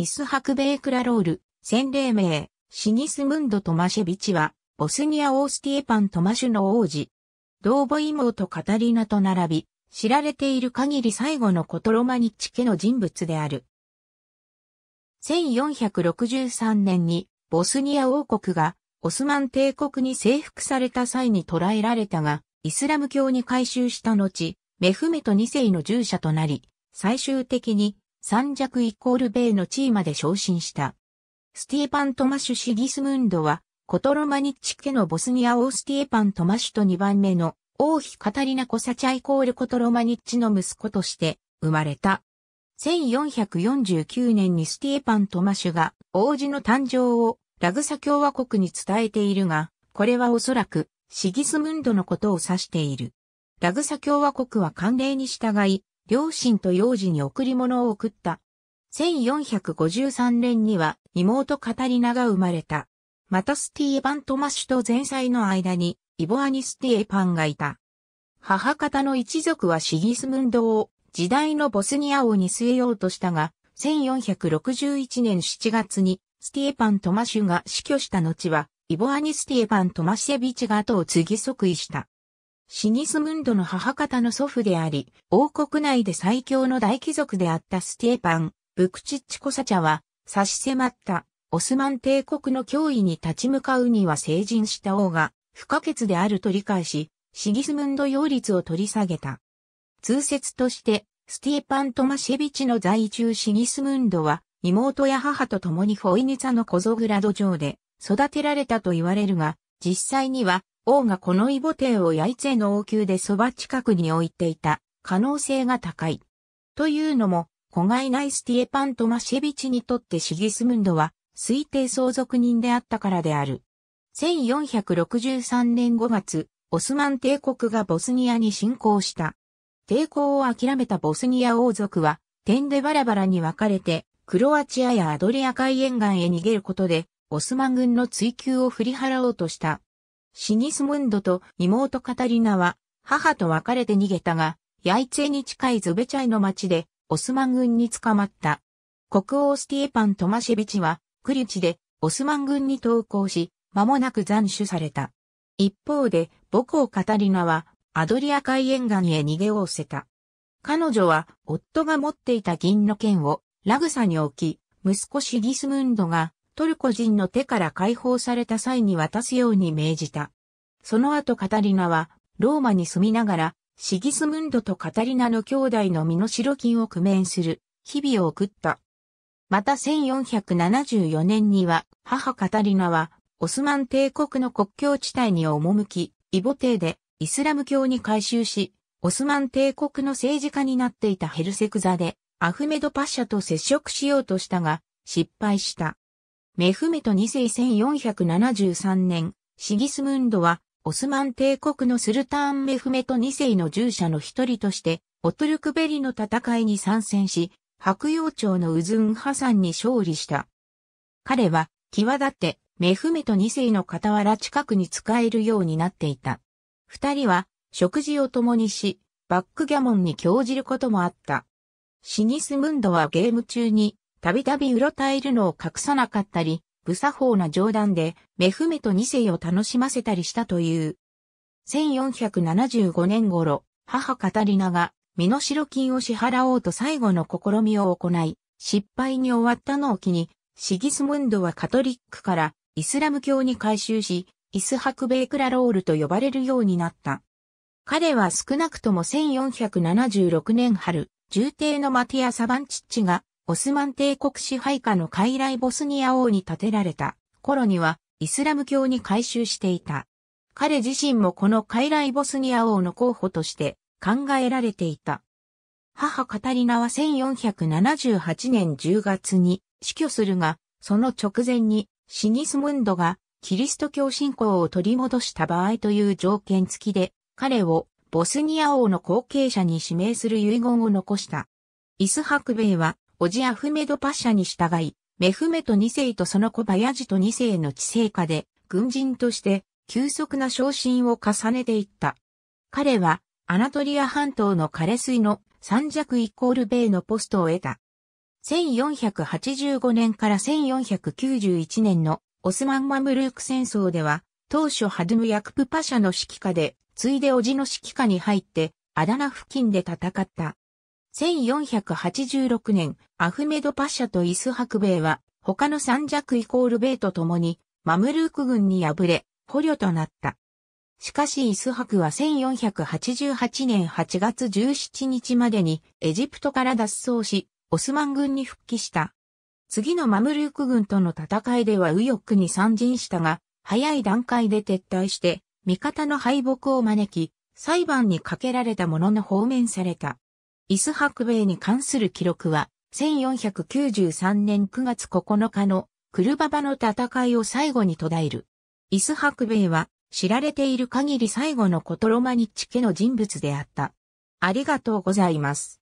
イスハクベイクラロール、洗礼名、シニスムンド・トマシェビチは、ボスニア・オースティエパン・トマシュの王子。同母妹カタリナと並び、知られている限り最後のコトロマニッチ家の人物である。1463年に、ボスニア王国が、オスマン帝国に征服された際に捕らえられたが、イスラム教に改宗した後、メフメト2世の従者となり、最終的に三弱イコール米の地位まで昇進した。スティーパン・トマシュ・シギスムンドは、コトロマニッチ家のボスニア王スティーパン・トマシュと2番目の王妃カタリナ・コサチャイコールコトロマニッチの息子として生まれた。1449年にスティーパン・トマシュが王子の誕生をラグサ共和国に伝えているが、これはおそらくシギスムンドのことを指している。ラグサ共和国は慣例に従い、両親と幼児に贈り物を送った。1453年には妹カタリナが生まれた。またスティーバントマシュと前妻の間にイボアニスティエパンがいた。母方の一族はシギスムンドを時代のボスニア王に据えようとしたが、1461年7月にスティエパン・トマシュが死去した後は、イボアニ・スティエパン・トマシェビチが後を継ぎ即位した。シニスムンドの母方の祖父であり、王国内で最強の大貴族であったステーパン、ブクチッチコサチャは、差し迫ったオスマン帝国の脅威に立ち向かうには成人した王が不可欠であると理解し、シギスムンド擁立を取り下げた。通説として、スティーパン・トマシェビチの在中シギスムンドは、妹や母と共にホイニツァのコゾグラド城で育てられたと言われるが、実際には王がこのイボテをヤイの王宮でそば近くに置いていた可能性が高い。というのも、古外ナイスティエパントマシェビチにとってシギスムンドは推定相続人であったからである。1463年5月、オスマン帝国がボスニアに侵攻した。抵抗を諦めたボスニア王族は、点でバラバラに分かれて、クロアチアやアドリア海沿岸へ逃げることで、オスマン軍の追求を振り払おうとした。シニスムンドと妹カタリナは、母と別れて逃げたが、ヤイツェに近いズベチャイの町で、オスマン軍に捕まった。国王スティエパン・トマシェビチは、クリチで、オスマン軍に投降し、間もなく斬首された。一方で、母校カタリナは、アドリア海沿岸へ逃げをおせた。彼女は、夫が持っていた銀の剣を、ラグサに置き、息子シギスムンドが、トルコ人の手から解放された際に渡すように命じた。その後カタリナは、ローマに住みながら、シギスムンドとカタリナの兄弟の身代金を工面する、日々を送った。また1474年には、母カタリナは、オスマン帝国の国境地帯に赴き、イボ帝でイスラム教に改宗し、オスマン帝国の政治家になっていたヘルセクザで、アフメドパッシャと接触しようとしたが、失敗した。メフメト2世1473年、シギスムンドは、オスマン帝国のスルターンメフメト2世の従者の一人として、オトルクベリの戦いに参戦し、白洋町のウズンハサンに勝利した。彼は、際立って、メフメト2世の傍ら近くに使えるようになっていた。二人は、食事を共にし、バックギャモンに興じることもあった。シギスムンドはゲーム中に、たびたびうろたえるのを隠さなかったり、無作法な冗談で、メフメと二世を楽しませたりしたという。1475年頃、母カタリナが、身代金を支払おうと最後の試みを行い、失敗に終わったのを機に、シギスムンドはカトリックからイスラム教に改宗し、イスハクベイクラロールと呼ばれるようになった。彼は少なくとも1476年春、重帝のマティア・サバンチッチがオスマン帝国支配下の傀儡ボスニア王に建てられた頃にはイスラム教に改宗していた。彼自身もこの傀儡ボスニア王の候補として考えられていた。母カタリナは1478年10月に死去するが、その直前にシニスムンドがキリスト教信仰を取り戻した場合という条件付きで、彼をボスニア王の後継者に指名する遺言を残した。イスハクベイはおじアフメドパシャに従い、メフメト2世とその子バヤジト2世の治世下で、軍人として、急速な昇進を重ねていった。彼は、アナトリア半島の枯れ水の三弱イコール米のポストを得た。1485年から1491年のオスマン・マムルーク戦争では、当初ハドゥム・ヤクプパシャの指揮下で、ついでおじの指揮下に入って、アダナ付近で戦った。1486年、アフメドパッシャとイスハクベイは、他の三弱イコールベイと共に、マムルーク軍に敗れ、捕虜となった。しかしイスハクは1488年8月17日までにエジプトから脱走し、オスマン軍に復帰した。次のマムルーク軍との戦いでは右翼に参陣したが、早い段階で撤退して、味方の敗北を招き、裁判にかけられたものの放免された。イスハクベイに関する記録は、1493年9月9日のクルババの戦いを最後に途絶える。イスハクベイは知られている限り最後のコトロマニッチ家の人物であった。ありがとうございます。